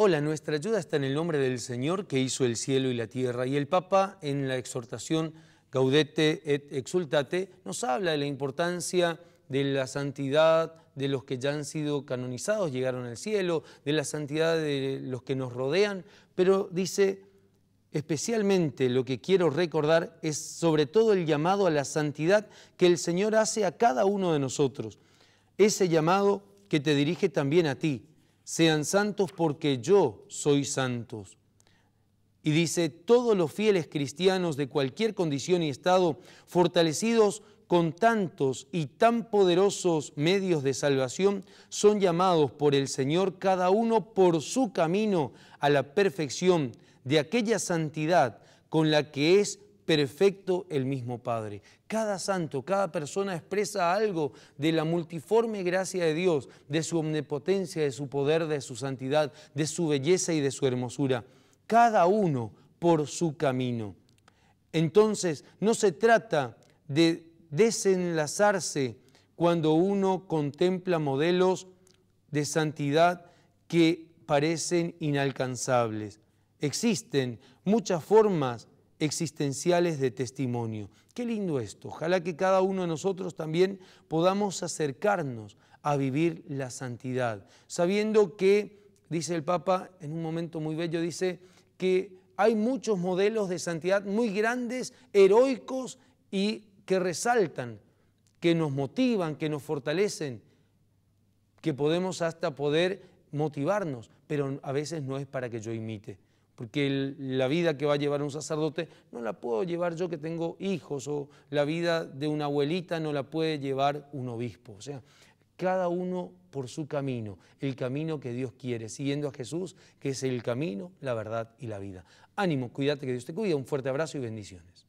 Hola, nuestra ayuda está en el nombre del Señor que hizo el cielo y la tierra. Y el Papa en la exhortación Gaudete et Exultate nos habla de la importancia de la santidad de los que ya han sido canonizados, llegaron al cielo, de la santidad de los que nos rodean, pero dice, especialmente lo que quiero recordar es sobre todo el llamado a la santidad que el Señor hace a cada uno de nosotros, ese llamado que te dirige también a ti, sean santos porque yo soy santos. Y dice, todos los fieles cristianos de cualquier condición y estado, fortalecidos con tantos y tan poderosos medios de salvación, son llamados por el Señor cada uno por su camino a la perfección de aquella santidad con la que es perfecto el mismo Padre. Cada santo, cada persona expresa algo de la multiforme gracia de Dios, de su omnipotencia, de su poder, de su santidad, de su belleza y de su hermosura. Cada uno por su camino. Entonces, no se trata de desenlazarse cuando uno contempla modelos de santidad que parecen inalcanzables. Existen muchas formas existenciales de testimonio. Qué lindo esto. Ojalá que cada uno de nosotros también podamos acercarnos a vivir la santidad, sabiendo que, dice el Papa en un momento muy bello, dice que hay muchos modelos de santidad muy grandes, heroicos y que resaltan, que nos motivan, que nos fortalecen, que podemos hasta poder motivarnos, pero a veces no es para que yo imite porque la vida que va a llevar un sacerdote no la puedo llevar yo que tengo hijos, o la vida de una abuelita no la puede llevar un obispo. O sea, cada uno por su camino, el camino que Dios quiere, siguiendo a Jesús, que es el camino, la verdad y la vida. Ánimo, cuídate, que Dios te cuida. Un fuerte abrazo y bendiciones.